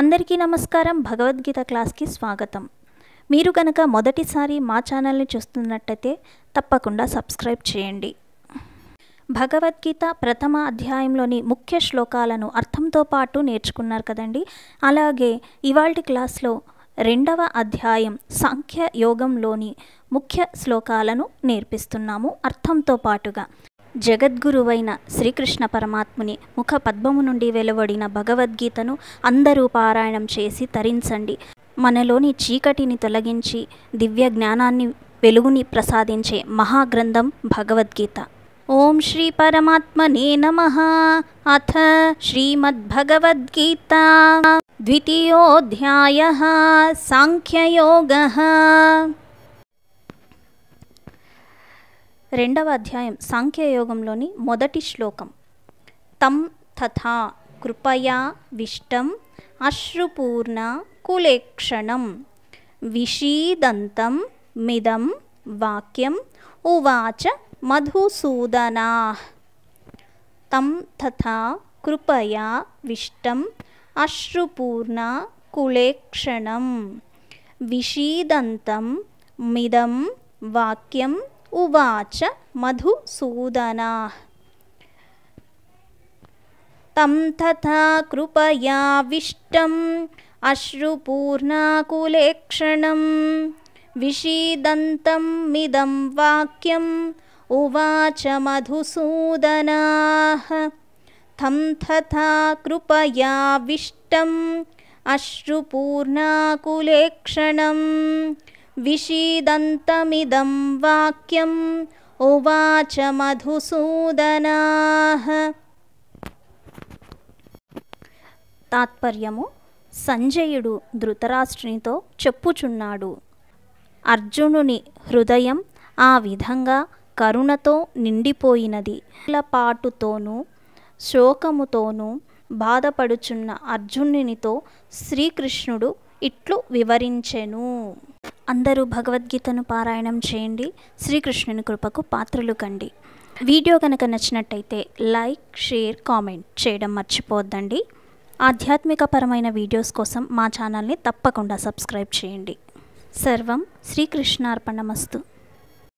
అందరికీ నమస్కారం భగవద్గీత క్లాస్కి స్వాగతం మీరు కనుక మొదటిసారి మా ఛానల్ని చూస్తున్నట్టయితే తప్పకుండా సబ్స్క్రైబ్ చేయండి భగవద్గీత ప్రథమ అధ్యాయంలోని ముఖ్య శ్లోకాలను అర్థంతో పాటు నేర్చుకున్నారు కదండి అలాగే ఇవాల్టి క్లాస్లో రెండవ అధ్యాయం సాంఖ్య యోగంలోని ముఖ్య శ్లోకాలను నేర్పిస్తున్నాము అర్థంతో పాటుగా జగద్గురువైన శ్రీకృష్ణ పరమాత్ముని ముఖ పద్మము నుండి వెలువడిన భగవద్గీతను అందరూ పారాయణం చేసి తరించండి మనలోని చీకటిని తొలగించి దివ్య జ్ఞానాన్ని వెలుగుని ప్రసాదించే మహాగ్రంథం భగవద్గీత ఓం శ్రీ పరమాత్మనే నమ అథ శ్రీమద్భగవద్గీత ద్వితీయోధ్యాయ సాంఖ్యయోగ రెండవ అధ్యాయం సాంఖ్యయోగంలోని మొదటి శ్లోకం తం తథా కృపయా విష్టం అశ్రుపూర్ణ కులేక్షణం విషీదంతం మిదం వాక్యం ఉవాచ మధుసూదనా తం తథా కృపయా విష్టం అశ్రుపూర్ణ కులేక్షణం విషీదంతం మిదం వాక్యం उवाच मधुसूदनाः तं तथा कृपयाविष्टम् अश्रुपूर्णाकुलेक्षणं मिदं वाक्यम् उवाच मधुसूदनाः थं तथा कृपयाविष्टम् अश्रुपूर्णाकुलेक्षणम् విషీదంతమిదం వాక్యం ఉవాచ మధుసూదనాహ తాత్పర్యము సంజయుడు ధృతరాష్ట్రునితో చెప్పుచున్నాడు అర్జునుని హృదయం ఆ విధంగా కరుణతో నిండిపోయినది పాటుతోనూ శోకముతోనూ బాధపడుచున్న అర్జునునితో శ్రీకృష్ణుడు ఇట్లు వివరించెను అందరూ భగవద్గీతను పారాయణం చేయండి శ్రీకృష్ణుని కృపకు పాత్రలు కండి వీడియో కనుక నచ్చినట్టయితే లైక్ షేర్ కామెంట్ చేయడం మర్చిపోవద్దండి ఆధ్యాత్మికపరమైన వీడియోస్ కోసం మా ఛానల్ని తప్పకుండా సబ్స్క్రైబ్ చేయండి సర్వం శ్రీకృష్ణార్పణమస్తు